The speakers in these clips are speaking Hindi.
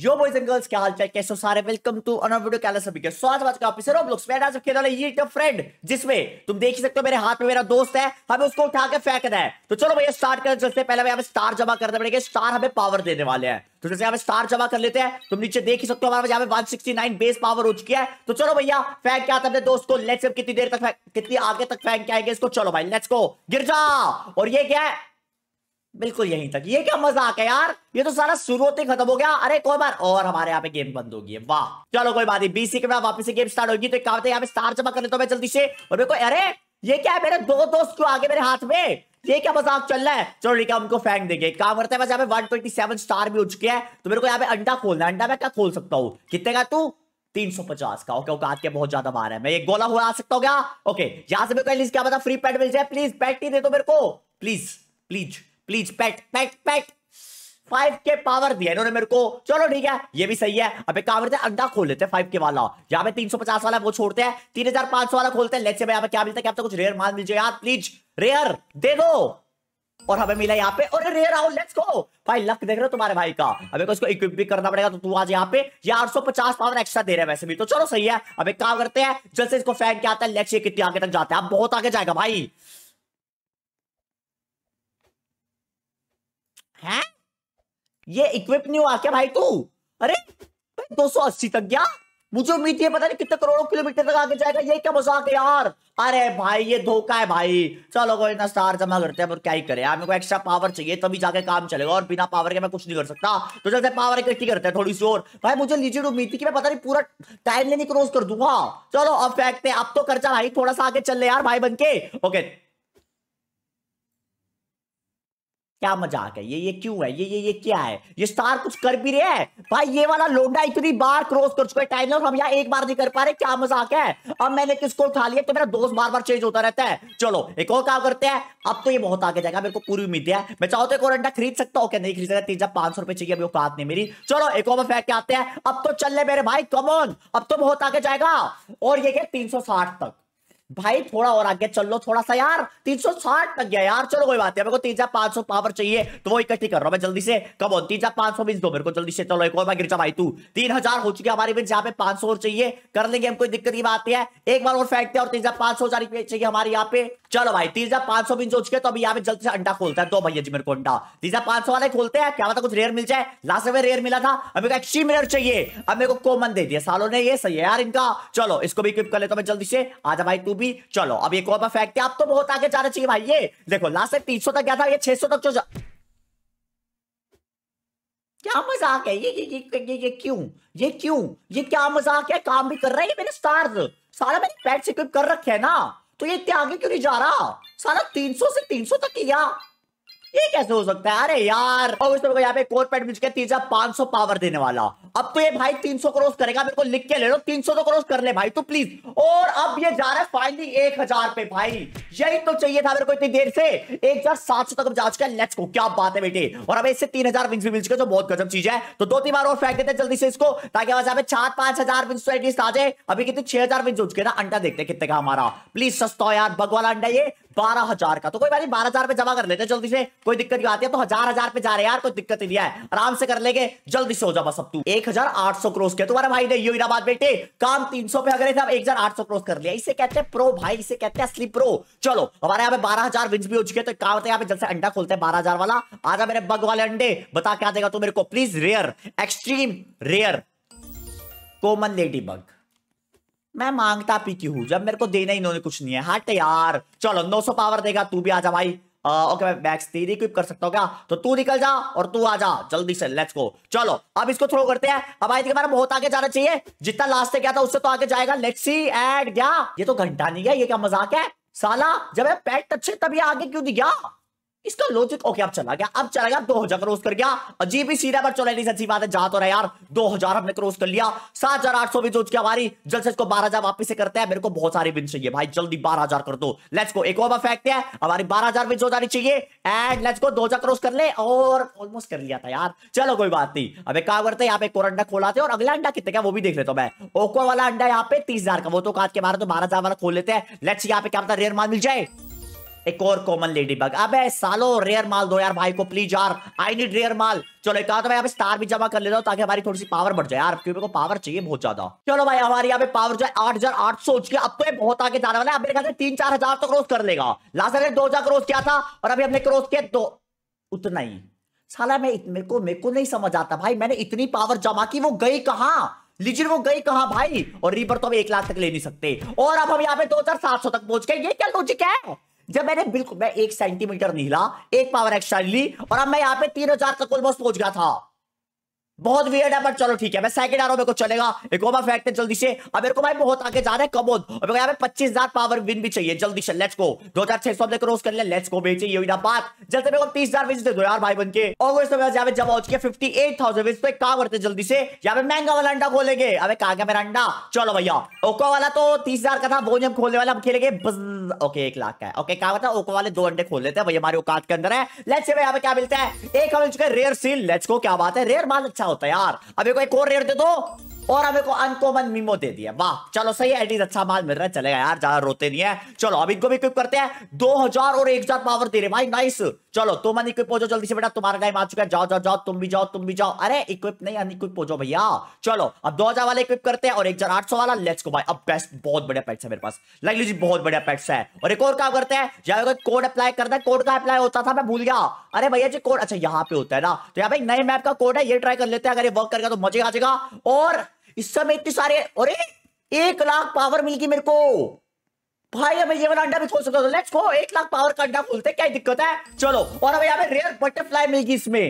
यो बॉयज एंड गर्ल्स क्या हाल चाल कैसे सारे वेलकम टू अनर वीडियो कैलर सभी के स्वागत आज का ऑफिसर ऑफ लुक्स मैं आज खेल रहा ये द फ्रेंड जिसमें तुम देख ही सकते हो मेरे हाथ में मेरा दोस्त है हमें उसको उठा के फेंकना है तो चलो भैया स्टार्ट कर जैसे पहले भाई हमें स्टार जमा करना पड़ेगा स्टार हमें पावर देने वाले हैं तो जैसे हमें स्टार जमा कर लेते हैं तुम नीचे देख ही सकते हो हमारे यहाँ पे 169 बेस पावर हो चुकी है तो चलो भैया फेंक के आते अपने दोस्त को लेट्स कितनी देर तक कितनी आगे तक फेंक के आएंगे इसको चलो भाई लेट्स को गिर जा और ये क्या है बिल्कुल यहीं तक ये क्या मजाक है यार ये तो सारा शुरू होते खत्म हो गया अरे कोई बार और हमारे यहाँ पे गेम बंद होगी वाह चलो कोई बात नहीं बीसी के बाद वापस से गेम स्टार्ट होगी तो एक काम यहाँ पे स्टार जमा कर लेता हूँ मैं जल्दी से और मेरे को अरे ये क्या है मेरे दो दोस्त क्यों आगे मेरे हाथ में ये क्या मजाक चल रहा है चलो ठीक है उनको फेंक देंगे काम करते हैं बस यहाँ पे सेवन स्टार भी हो चुके हैं तो मेरे को यहाँ पे अंडा खोलना है अंडा मैं क्या खोल सकता हूँ कितने का तू 350 का ओके ओके के बहुत ज्यादा मार है मैं ये गोला हुआ आ सकता हूँ क्या ओके यहाँ से मेरे को क्या पता फ्री पैड मिल जाए प्लीज पैट नहीं दे दो मेरे को please please please pet pet pet five के पावर दिया इन्होंने मेरे को चलो ठीक है ये भी सही है अबे काम करते हैं अंडा खोल लेते हैं फाइव के वाला यहाँ पे तीन सौ पचास वाला वो छोड़ते हैं तीन हजार पांच सौ वाला खोलते हैं लेट्स से भाई क्या मिलता है क्या कुछ रेयर माल मिल जाए यार प्लीज रेयर दे दो और हमें मिला यहाँ पे और रे राहुल लेट्स गो भाई लक देख रहे हो तुम्हारे भाई का अबे को तो इसको इक्विप भी करना पड़ेगा तो तू आज यहाँ पे ये आठ सौ पचास पावर एक्स्ट्रा दे रहे हैं वैसे भी तो चलो सही है अब एक काम करते हैं जल्द से इसको फैन के आता है लेट्स ये कितनी आगे तक जाता है अब बहुत आगे जाएगा भाई है ये इक्विप नहीं हुआ क्या भाई तू अरे दो सौ अस्सी तक गया मुझे उम्मीद है पता नहीं कितने करोड़ों किलोमीटर तक आगे जाएगा ये क्या मजाक है यार अरे भाई ये धोखा है भाई चलो कोई ना स्टार जमा करते हैं पर क्या ही करे यार मेरे को एक्स्ट्रा पावर चाहिए तभी जाके काम चलेगा और बिना पावर के मैं कुछ नहीं कर सकता तो जैसे पावर इकट्ठी करते हैं थोड़ी सी और भाई मुझे लीजिए उम्मीद थी कि मैं पता नहीं पूरा टाइम लेने क्रॉस कर दूंगा चलो अब फेंकते अब तो खर्चा भाई थोड़ा सा आगे चल रहे यार भाई बन ओके क्या मजाक है ये ये क्यों है ये ये ये क्या है ये स्टार कुछ कर भी रहे हैं भाई ये वाला लोडा इतनी बार क्रॉस कर चुका है टाइम और हम यहाँ एक बार नहीं कर पा रहे क्या मजाक है अब मैंने किसको उठा लिया तो मेरा दोस्त बार बार चेंज होता रहता है चलो एक और काम करते हैं अब तो ये बहुत आगे जाएगा मेरे को पूरी उम्मीद है मैं चाहो तो एक और अंडा खरीद सकता हूँ क्या नहीं खरीद सकता तीन हजार पांच सौ रुपए चाहिए अभी औकात नहीं मेरी चलो एक और फेंक के आते हैं अब तो चल रहे मेरे भाई कमोन अब तो बहुत आगे जाएगा और ये क्या तीन तक भाई थोड़ा और आगे चल लो थोड़ा सा यार 360 तक गया यार चलो कोई बात है मेरे को तीन हजार पांच सौ पावर चाहिए तो वो इकट्ठी कर रहा हूं मैं जल्दी से कब हो तीन हजार पांच सौ बीस दो मेरे को जल्दी से चलो एक और बार गिर भाई तू तीन हजार हो चुकी है हमारी बीच यहाँ पे पांच सौ और चाहिए कर लेंगे हम कोई दिक्कत की बात है एक बार और फेंकते हैं और तीन हजार पांच सौ चाहिए हमारे यहाँ पे चलो भाई तीन हजार पांच सौ बीस हो चुके तो अभी यहाँ पे जल्दी से अंडा खोलता है दो भैया जी मेरे को अंडा तीन हजार पांच सौ वाले खोलते हैं क्या पता कुछ रेयर मिल जाए लास्ट में रेयर मिला था अब मेरे को एक्सट्रीम रेयर चाहिए अब मेरे को कॉमन दे दिया सालों ने ये सही है यार इनका चलो इसको भी इक्विप कर लेता तो मैं जल्दी से आजा भाई तू भी चलो अब एक और फैक्ट है आप तो बहुत आगे जाना चाहिए भाई ये देखो लास्ट से तीन तक गया था ये छह सौ तक जो तो क्या मजाक है ये ये ये ये, ये ये क्यों ये क्यों ये क्या मजाक है काम भी कर रहा है ये मेरे स्टार्स सारा मैंने पैट सिक्विप कर रखे है ना तो ये इतने आगे क्यों नहीं जा रहा सारा तीन सौ से तीन सौ तक किया ये कैसे हो सकता है अरे यार और उस को यहाँ पे कोर पैट के तीन पांच सौ पावर देने वाला अब तो ये भाई तीन सौ क्रॉस करेगा मेरे को लिख के ले लो तीन सौ तो क्रॉस कर ले भाई तू तो प्लीज और अब ये जा रहा है फाइनली एक हजार पे भाई यही तो चाहिए था मेरे को इतनी देर से एक हजार सात सौ तक जा चुका लेट्स को क्या बात है बेटे और अब इससे तीन हजार विंस भी मिल चुके जो बहुत गजब चीज है तो दो तीन बार और फेंक देते जल्दी से इसको ताकि आवाज यहाँ चार पांच हजार विंस तो एटलीस्ट आ जाए अभी कितने छह हजार विंस हो चुके ना अंडा देखते कितने का हमारा प्लीज सस्ता यार बगवाला अंडा ये बारह हजार का तो कोई बात नहीं बारह हजार पे जमा कर लेते हैं जल्दी से कोई दिक्कत आती है तो हजार हजार पे जा रहे यार कोई दिक्कत ही नहीं है आराम से कर लेंगे जल्दी से हो जा सब तू एक हजार आठ सौ क्रोस किया तुम्हारे भाई ने योराबाद बेटे काम तीन सौ पे अगर थे एक हजार आठ सौ क्रोस कर लिया इसे कहते हैं प्रो भाई इसे कहते हैं असली प्रो चलो हमारे यहाँ पे बारह हजार विंस भी हो चुके तो काम होता है यहाँ पे जल्द से अंडा खोलते हैं बारह हजार वाला जा मेरे बग वाले अंडे बता क्या देगा तू मेरे को please rare extreme rare common ladybug मैं मांगता पी की हूं जब मेरे को देना ही इन्होंने कुछ नहीं है हट यार चलो 900 पावर देगा तू भी आ जा भाई आ, ओके मैं बैक्स तेरी इक्विप कर सकता हूँ क्या तो तू निकल जा और तू आ जा जल्दी से लेट्स गो चलो अब इसको थ्रो करते हैं अब आई थी बहुत आगे जाना चाहिए जितना लास्ट से क्या था उससे तो आगे जाएगा लेट्स सी एड गया ये तो घंटा नहीं गया ये क्या मजाक है साला जब मैं पैट अच्छे तभी आगे क्यों नहीं गया इसका लॉजिक ओके अब चला गया अब चला गया दो हजार क्रॉस कर गया अजीब ही सीधा पर चलो अच्छी बात है जहां तो रहा यार दो हजार हमने क्रॉस कर लिया सात हजार आठ सौ भी सोच के हमारी जल्द से इसको बारह हजार वापिस करते हैं मेरे को बहुत सारी बिन चाहिए भाई जल्दी बारह हजार कर दो लेट्स को एक और फैक्ट है हमारी बारह हजार विन हो जानी चाहिए एंड लेट्स को दो हजार क्रॉस कर ले और ऑलमोस्ट कर लिया था यार चलो कोई बात नहीं अब एक काम करते यहाँ पे कोर अंडा खोलाते और अगला अंडा कितने का वो भी देख लेता हूँ मैं ओको वाला अंडा यहाँ पे तीस हजार का वो तो काट के मारे तो बारह हजार वाला खोल लेते हैं लेट्स यहाँ पे क्या पता रेयर माल मिल जाए एक और कॉमन लेडी बग अब सालो रेयर माल दो यार भाई को प्लीज यार आई नीड रेयर माल चलो एक तो भाई स्टार भी जमा कर लेता हूँ ताकि हमारी थोड़ी सी पावर बढ़ जाए यार क्योंकि को पावर चाहिए बहुत ज्यादा चलो भाई हमारे यहाँ पे पावर जो है आठ हजार आठ सौ चुकी अब तो ये बहुत आगे जाने वाला है मेरे ख्याल तीन चार हजार तो क्रॉस कर लेगा लास्ट हमने दो हजार क्रॉस किया था और अभी हमने क्रॉस किया दो उतना ही साला मैं मेरे को मेरे को नहीं समझ आता भाई मैंने इतनी पावर जमा की वो गई कहाँ लीजिए वो गई कहा भाई और रीपर तो हम एक लाख तक ले नहीं सकते और अब हम यहाँ पे दो हजार सात सौ तक पहुंच गए ये क्या लॉजिक है जब मैंने बिल्कुल मैं एक सेंटीमीटर नहीं एक पावर एक्स्ट्रा ली और अब मैं यहाँ पे तीन हजार तक ऑलमोस्ट पहुंच गया था बहुत वियर्ड है पर चलो ठीक है मैं सेकंड आरो मेरे को चलेगा एक और इकोमा फेंकते जल्दी से अब मेरे को भाई बहुत आगे जा रहे हैं कबोद और यहाँ पे पच्चीस हजार पावर विन भी चाहिए जल्दी से लेट्स को दो हजार छह सौ क्रॉस कर लेट्स को बेची ये ना बात जल्दी मेरे को तीस हजार विन दे दो यार भाई बन के और इस समय यहाँ पे जमा हो चुके फिफ्टी एट थाउजेंड विन तो एक करते जल्दी से यहाँ पे महंगा वाला अंडा खोलेंगे अब कहा गया मेरा अंडा चलो भैया ओको वाला तो तीस हजार का था वो जब खोलने वाला हम खेलेंगे ओके एक लाख का ओके कहा था ओको वाले दो अंडे खोल लेते हैं भैया हमारे औकात के अंदर है लेट्स यहाँ पे क्या मिलता है एक मिल चुके रेयर सील लेट्स को क्या बात है रेयर माल अच्छा होता है यार अभी कोई और रेट दे दो और हमें को अनकॉमन मीमो दे दिया वाह चलो सही है एटीज अच्छा माल मिल रहा है चलेगा यार ज्यादा रोते नहीं है चलो अब इनको भी इक्विप करते हैं दो हजार और एक हजार पावर दे रहे भाई नाइस चलो तुम अन इक्विप हो जाओ जल्दी से बेटा तुम्हारा टाइम आ चुका है जाओ जाओ जाओ तुम भी जाओ तुम भी जाओ अरे इक्विप नहीं अन इक्विप हो जाओ भैया चलो अब दो हजार वाले इक्विप करते हैं और एक हजार आठ सौ वाला लेट्स को भाई अब बेस्ट बहुत बढ़िया पेट्स है मेरे पास लग लीजिए बहुत बढ़िया पैट्स है और एक और काम करते हैं कोड अप्लाई करता है कोड का अप्लाई होता था मैं भूल गया अरे भैया जी कोड अच्छा यहाँ पे होता है ना तो यहाँ भाई नए मैप का कोड है ये ट्राई कर लेते हैं अगर ये वर्क करेगा तो मजे आ जाएगा और इस समय इतने सारे अरे एक लाख पावर मिल गई मेरे को भाई अब ये वाला अंडा भी खोल सकता था लेट्स गो एक लाख पावर का अंडा खोलते क्या दिक्कत है चलो और अब यहाँ पे रेयर बटरफ्लाई मिल गई इसमें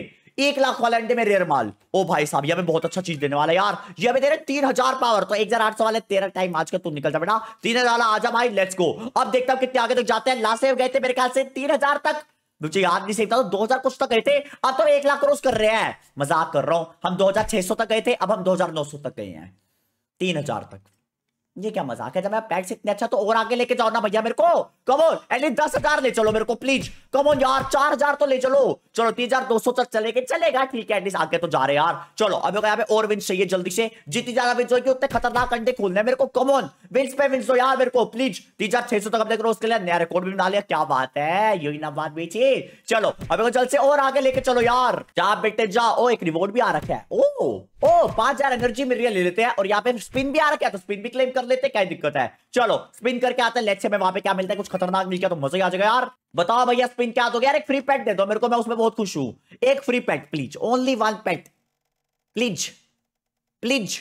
एक लाख वाले अंडे में रेयर माल ओ भाई साहब यहाँ पे बहुत अच्छा चीज देने वाला यार ये पे दे रहे तीन हजार पावर तो एक हजार आठ सौ वाले तेरह टाइम आज का तू निकल जा बेटा तीन हजार आजा भाई लेट्स गो अब देखता हूँ कितने आगे तक जाते हैं लास्ट गए थे मेरे ख्याल से तीन हजार तक मुझे याद नहीं तो दो हजार कुछ तक तो गए थे अब तो एक लाख करोड़ कर रहे हैं मजाक कर रहा हूं हम दो हजार छह सौ तक गए थे अब हम दो हजार नौ सौ तक गए हैं तीन हजार तक ये क्या मजाक है जब मैं पैक्स इतने अच्छा तो और आगे लेके जाओ ना भैया मेरे को कमोन एटलीस्ट दस हजार ले चलो मेरे को प्लीज कमोन यार चार हजार तो ले चलो चलो तीन हजार दो सौ तक चलेगा चलेगा ठीक है एटलीस्ट आगे तो जा रहे यार चलो अभी यहाँ पे और विंस चाहिए जल्दी से जितनी ज्यादा विंस होगी उतने खतरनाक अंडे खोलने मेरे को कमोन विंस पे विंस दो यार मेरे को प्लीज तीन हजार छह सौ तक देख अपने उसके लिए नया रिकॉर्ड भी बना लिया क्या बात है यही ना बात बेची चलो अभी को जल्द से और आगे लेके चलो यार जा बेटे जा ओ एक रिवॉर्ड भी आ रखा है ओ ओ पांच हजार एनर्जी मिल रही है ले लेते हैं और यहाँ पे स्पिन भी आ रखा है तो स्पिन भी क्लेम कर लेते क्या दिक्कत है चलो स्पिन करके आते हैं लेट्स से वहां पे क्या मिलता है कुछ खतरनाक मिल गया तो मजा आ जाएगा यार बताओ भैया स्पिन क्या दोगे यार एक फ्री पेट दे दो मेरे को मैं उसमें बहुत खुश हूं एक free pet please only one pet please please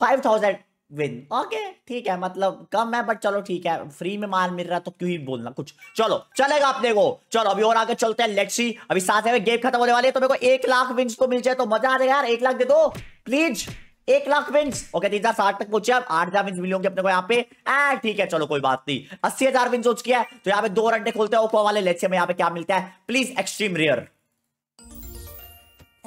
five thousand win okay ठीक है मतलब कम है बट चलो ठीक है फ्री में माल मिल रहा तो क्यों ही बोलना कुछ चलो चलेगा आपने को चलो अभी और आगे चलते हैं लेट्स सी अभी साथ में गेम खत्म होने वाली है तो मेरे को एक लाख विन्स तो मिल जाए तो मजा आ जाएगा यार एक लाख दे दो प्लीज एक लाख विंस ओके तीन हजार साठ तक पहुंचे अब आठ हजार विंस मिली होंगे अपने को यहाँ पे ठीक है चलो कोई बात नहीं अस्सी हजार विंस हो चुकी है तो यहाँ पे दो अंडे खोलते हैं ओपो वाले लेट्स में यहाँ पे क्या मिलता है please extreme rare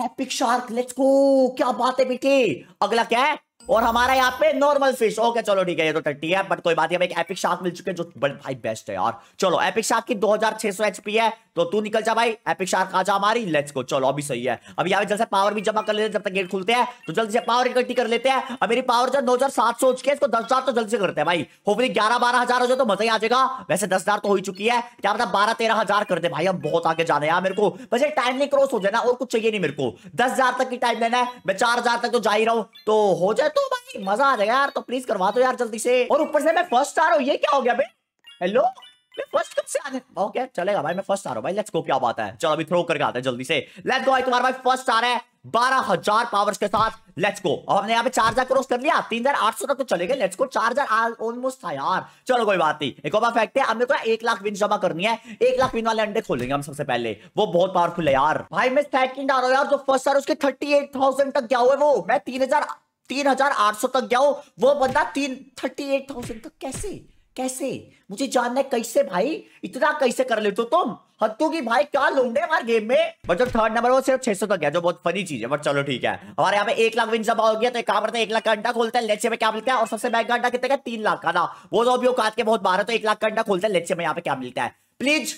epic shark let's go क्या बात है बेटे अगला क्या है और हमारा यहाँ पे नॉर्मल फिश ओके चलो ठीक है ये तो टट्टी है बट कोई बात नहीं एक एपिक शार्क मिल चुके हैं जो बड़े भाई बेस्ट है यार चलो एपिक शार्क की 2600 एचपी है तो तू निकल जा भाई एपिक शार्क आ जा हमारी लेट्स गो चलो अभी सही है अभी यहाँ पे जल्द से पावर भी जमा कर लेते हैं जब तक गेट खुलते हैं तो जल्दी से पावर इकट्ठी कर लेते हैं अब मेरी पावर जो नौ हजार सात सौ के इसको दस हजार तो जल्द से करते हैं भाई होपली ग्यारह बारह हजार हो जाए तो मजा ही आ जाएगा वैसे दस हजार तो हो चुकी है क्या पता बारह तेरह हजार कर दे भाई अब बहुत आगे जाने यार हाँ, मेरे को बस नहीं क्रॉस हो ना और कुछ चाहिए नहीं मेरे को दस हजार तक की टाइम लेना है मैं चार हजार तक तो जा ही रहा हूँ तो हो जाए तो भाई मजा आ जाएगा यार तो प्लीज करवा दो यार जल्दी से और ऊपर से मैं फर्स्ट रहा हूँ ये क्या हो गया भाई हेलो फर्स्ट कब से आ रहा ओके चलेगा भाई मैं फर्स्ट आ रहा हूँ भाई लेट्स गो क्या बात है चलो अभी थ्रो करके आते हैं जल्दी से लेट्स गो भाई तुम्हारा भाई फर्स्ट आ रहा है बारह हजार पावर्स के साथ लेट्स गो अब हमने यहाँ पे चार हजार क्रॉस कर लिया तीन हजार आठ सौ तक तो चले गए लेट्स गो चार हजार ऑलमोस्ट था यार चलो कोई बात नहीं एक और फैक्ट है हमने थोड़ा तो एक लाख विन जमा करनी है एक लाख विन वाले अंडे खोलेंगे हम सबसे पहले वो बहुत पावरफुल है यार भाई मैं सेकंड आ रहा हूँ यार जो फर्स्ट आ उसके थर्टी एट थाउजेंड तक गया हुआ वो मैं तीन हजार तीन हजार आठ सौ तक गया हूँ वो बंदा तीन थर्टी एट थाउजेंड तक कैसे कैसे मुझे जानना है कैसे भाई इतना कैसे कर लेते हो तुम हत्तू की भाई क्या लूंडे हमारे गेम में बट जो थर्ड नंबर वो सिर्फ 600 तक गया जो बहुत फनी चीज है बट चलो ठीक है हमारे यहाँ पे एक लाख विन जब हो गया तो एक काम करते हैं एक लाख का अंडा खोलते हैं लेट्स में क्या मिलता है और सबसे महंगा अंडा कितने का तीन लाख का ना वो जो अभी औकात के बहुत बारह तो एक लाख का अंडा खोलते हैं लेट्स में यहाँ पे क्या मिलता है प्लीज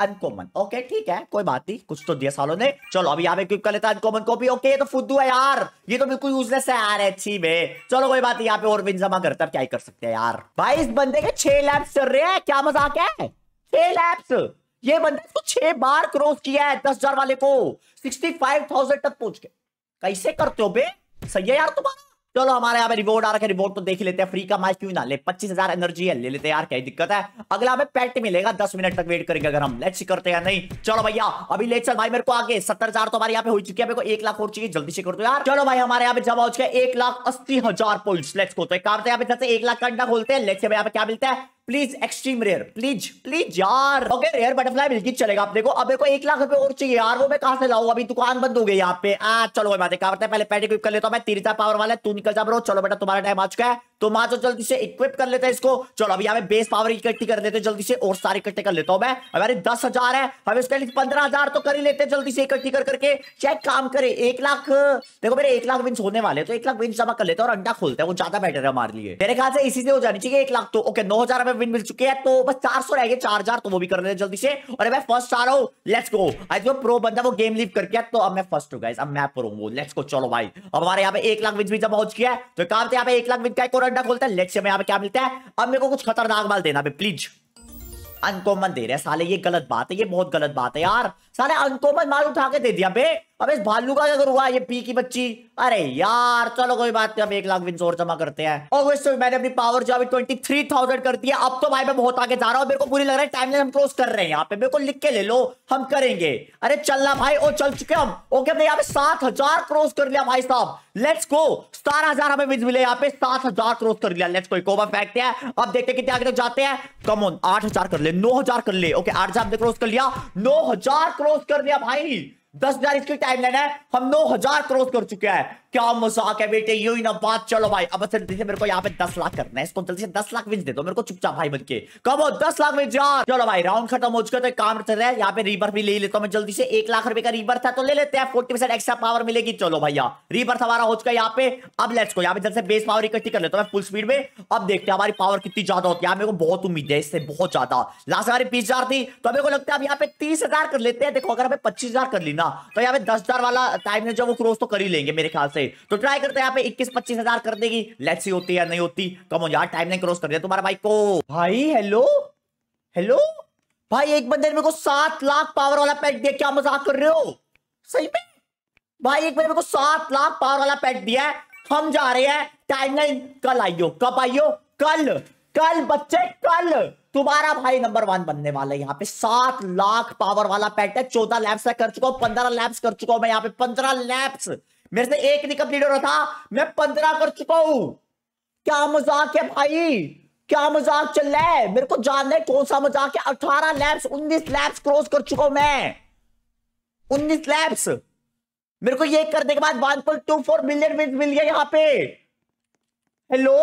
अनकॉमन ओके ठीक है कोई बात नहीं कुछ तो दिया सालों ने चलो अभी यहाँ पे इक्विप कर लेता अनकॉमन कॉपी ओके ये तो फुद्दू है यार ये तो बिल्कुल यूजलेस है यार अच्छी e में चलो कोई बात नहीं यहाँ पे और विन जमा करता क्या ही कर सकते हैं यार भाई इस बंदे के छह लैब्स चल रहे हैं क्या मजाक है छह लैब्स ये बंदे इसको तो छह बार क्रॉस किया है दस हजार वाले को सिक्सटी फाइव थाउजेंड तक पहुंच के कैसे करते हो बे सही है यार तुम्हारा चलो हमारे यहाँ पे रिवॉर्ड आ रखे है रिवॉर्ड तो देख लेते हैं फ्री का माइक क्यों ना ले पच्चीस हजार एनर्जी है ले लेते यार क्या दिक्कत है अगला हमें पेट मिलेगा दस मिनट तक वेट करेंगे अगर हम लेट्स करते हैं नहीं चलो भैया अभी ले चल भाई मेरे को आगे सत्तर हजार तो हमारे यहाँ पे हो चुकी है मेरे को एक लाख और चाहिए जल्दी से कर दो यार चलो भाई हमारे यहाँ पे जमा हो चुके एक लाख अस्सी हजार पॉइंट लेट्स को तो एक लाख खोलते हैं लेट्स यहाँ पे क्या मिलता है please extreme rare please please यार ओके रेयर बटरफ्लाई मिल चलेगा आप देखो अब को एक लाख रुपए और चाहिए यार वो मैं कहां से लाऊं अभी दुकान बंद हो गई यहाँ पे आ चलो मैं क्या करते हैं पहले पैटिक कर लेता हूं मैं तीरता पावर वाला तू निकल जा ब्रो चलो बेटा तुम्हारा टाइम आ चुका है तो माचो तो जल्दी से इक्विप कर लेते हैं इसको चलो अभी यहाँ पे बेस पावर इकट्ठी कर लेते हैं जल्दी से और सारे इकट्ठे कर लेता हूँ मैं हमारे दस हजार है हमें इसके लिए पंद्रह हजार तो कर ही लेते हैं जल्दी से इकट्ठी कर करके चेक काम करे एक लाख देखो मेरे एक लाख विंस होने वाले तो एक लाख विंस जमा कर लेते हैं और अंडा खोलते हैं वो ज्यादा बेटर है हमारे लिए मेरे ख्याल से इसी से हो जानी चाहिए एक लाख तो ओके नौ हजार हमें विन मिल चुके हैं तो बस चार सौ रह गए चार हजार तो वो भी कर लेते जल्दी से और मैं फर्स्ट आ रहा हूँ लेट्स गो आई जो प्रो बंदा वो गेम लीव करके तो अब मैं फर्स्ट हूँ अब मैं प्रो हूँ लेट्स गो चलो भाई अब हमारे यहाँ पे एक लाख विंस भी जमा हो चुकी है तो काम यहाँ पे एक लाख विंस का अड्डा खोलता है लेट्स से मैं यहाँ पे क्या मिलता है अब मेरे को कुछ खतरनाक माल देना प्लीज अनकॉमन दे रहे हैं साले ये गलत बात है ये बहुत गलत बात है यार सारे अनकॉमन माल उठा के दे दिया बे अब इस भालू का क्या करूंगा ये पी की बच्ची अरे यार चलो कोई बात नहीं अब एक लाख विंस और जमा करते हैं और वैसे मैंने अपनी पावर जो अभी ट्वेंटी थ्री थाउजेंड कर दिया अब तो भाई मैं बहुत आगे जा रहा हूँ मेरे को पूरी लग रहा है टाइम हम क्रॉस कर रहे हैं यहाँ पे मेरे को लिख के ले लो हम करेंगे अरे चलना भाई और चल चुके हम ओके हमने यहाँ पे सात हजार क्रॉस कर लिया भाई साहब लेट्स गो सतारह हजार हमें विंस मिले यहाँ पे सात हजार क्रॉस कर लिया लेट्स गो फेंकते हैं अब देखते कितने आगे तक जाते हैं कम ऑन आठ हजार कर ले नौ हजार कर ले ओके आठ हजार क्रॉस कर लिया नौ हजार क्रॉस कर दिया भाई दस हजार इसकी टाइमलाइन है हम नौ हजार क्रॉस कर चुके हैं क्या मजाक है बेटे यू ही ना बात चलो भाई अब से मेरे को यहाँ पे दस लाख करना है इसको जल्दी से दस लाख विंस दे दो मेरे को चुपचाप भाई बन के कब हो दस लाख विंस यार चलो भाई राउंड खत्म हो चुका तो काम चल रहा है यहाँ पे रीबर भी ले लेता हूँ मैं जल्दी से एक लाख रुपए का रीबर था तो ले लेते हैं फोर्टी परसेंट एक्स्ट्रा पावर मिलेगी चलो भैया रीबर हमारा हो चुका यहाँ पे अब लेट्स को यहाँ पे जल्द से बेस पावर इकट्ठी कर लेता हूँ मैं फुल स्पीड में अब देखते हैं हमारी पावर कितनी ज्यादा होती है मेरे को बहुत उम्मीद है इससे बहुत ज्यादा लास्ट हमारी बीस हजार थी तो मेरे को लगता है अब यहाँ पे तीस हजार कर लेते हैं देखो अगर हमें पच्चीस हजार कर ली ना तो यहाँ पे दस हजार वाला टाइम है जो वो क्रॉस तो कर ही लेंगे मेरे ख्याल से से तो ट्राई करते हैं तो पे इक्कीस पच्चीस हजार कर देगी लेट्स सी होती है नहीं होती कम हो यार टाइम नहीं क्रॉस कर दिया तुम्हारा भाई को भाई हेलो हेलो भाई एक बंदे मेरे को सात लाख पावर वाला पैट दिया क्या मजाक कर रहे हो सही में भाई एक बंदे मेरे को सात लाख पावर वाला पैट दिया है हम जा रहे हैं टाइम नहीं कल आइयो कब आइयो कल कल बच्चे कल तुम्हारा भाई नंबर वन बनने वाला है यहाँ पे सात लाख पावर वाला पैट है चौदह लैप्स कर चुका हूं पंद्रह लैप्स कर चुका हूं मैं यहाँ पे पंद्रह लैप्स मेरे से एक नहीं कंप्लीट हो रहा था मैं पंद्रह कर चुका हूं क्या मजाक है भाई क्या मजाक चल रहा है मेरे को जानना है कौन सा मजाक है अठारह लैब्स उन्नीस लैब्स क्रॉस कर चुका हूं मैं उन्नीस लैब्स मेरे को ये करने के बाद one point two four million विज मिल गया यहाँ पे हेलो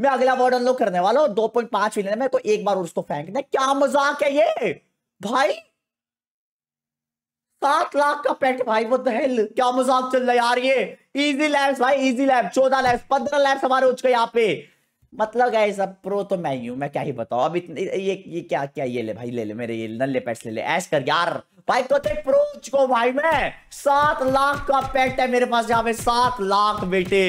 मैं अगला वर्ड अनलॉक करने वाला हूँ दो पॉइंट पांच मिलियन मेरे को एक बार उसको फेंकना क्या मजाक है ये भाई सात लाख का पेट भाई वो दहल क्या मजाक चल रहा है यार ये इजी लैब्स भाई इजी लैब चौदह लैब्स पंद्रह लैब्स हमारे उच्च यहाँ पे मतलब है सब प्रो तो मैं ही हूं मैं क्या ही बताऊँ अब इतने ये ये क्या क्या ये ले भाई ले ले मेरे ये नल्ले पैट्स ले ले ऐश कर यार भाई तो प्रो को भाई मैं सात लाख का पैट है मेरे पास यहाँ पे सात लाख बेटे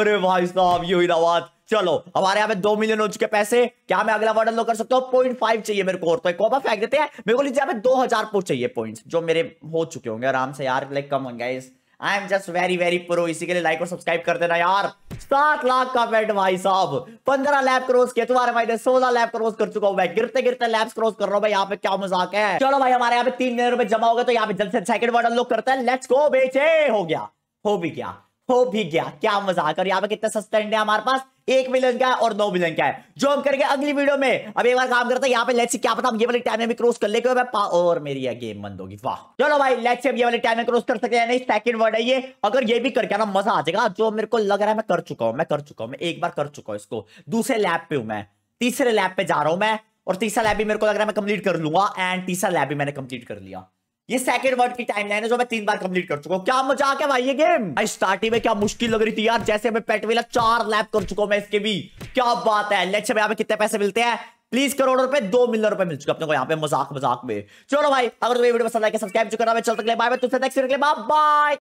अरे भाई साहब ये हुई ना बात चलो हमारे यहाँ पे दो मिलियन हो चुके पैसे क्या मैं अगला वर्ड अनलॉक कर सकता हूँ पॉइंट फाइव चाहिए मेरे को और तो एक कॉमा फेंक देते हैं मेरे को लीजिए यहाँ पे दो हजार पोस्ट चाहिए पॉइंट्स जो मेरे हो चुके होंगे आराम से यार लाइक कम होंगे guys I am just very very pro इसी के लिए लाइक और सब्सक्राइब कर देना यार सात लाख का बेट भाई साहब पंद्रह लैब क्रॉस किए तुम्हारे भाई ने सोलह लैब क्रॉस कर चुका हूँ मैं गिरते गिरते लैब्स क्रॉस कर रहा हूँ भाई यहाँ पे क्या मजाक है चलो भाई हमारे यहाँ पे तीन मिलियन रुपए जमा हो गए तो यहाँ पे जल्द से सेकंड वर्ड अनलॉक करते हैं लेट्स गो बेचे हो गया हो भी गया हो भी गया क्या मजाक और यहाँ पे कितने सस्ते इंडिया हमारे पास एक विलन का और नौ विलन का है जो हम करेंगे अगली वीडियो में अब एक बार काम करते हैं यहाँ पे लेट्स सी क्या पता हम ये वाले टाइम में भी क्रॉस कर लेंगे और मेरी यह गेम बंद होगी वाह चलो भाई लेट्स सी ये वाले टाइम में क्रॉस कर सकते हैं नहीं सेकंड वर्ड है ये अगर ये भी करके ना मजा आ जाएगा जो मेरे को लग रहा है मैं कर चुका हूं मैं कर चुका हूं मैं एक बार कर चुका हूं इसको दूसरे लैब पे हूं मैं तीसरे लैब पे जा रहा हूं मैं और तीसरा लैब भी मेरे को लग रहा है मैं कंप्लीट कर लूंगा एंड तीसरा लैब भी मैंने कंप्लीट कर लिया ये सेकंड वर्ड की टाइमलाइन है जो मैं तीन बार कंप्लीट कर चुका हूँ क्या मजा आ गया भाई ये गेम भाई स्टार्टिंग में क्या मुश्किल लग रही थी यार जैसे मैं पेट वेला चार लैप कर चुका हूँ मैं इसके भी क्या बात है लेट्स यहाँ पे कितने पैसे मिलते हैं प्लीज करोड़ रुपए दो मिलियन रुपए मिल चुके अपने को यहाँ पे मजाक मजाक में चलो भाई अगर तुम्हें वीडियो पसंद आए सब्सक्राइब चुका मैं चल बाय बाय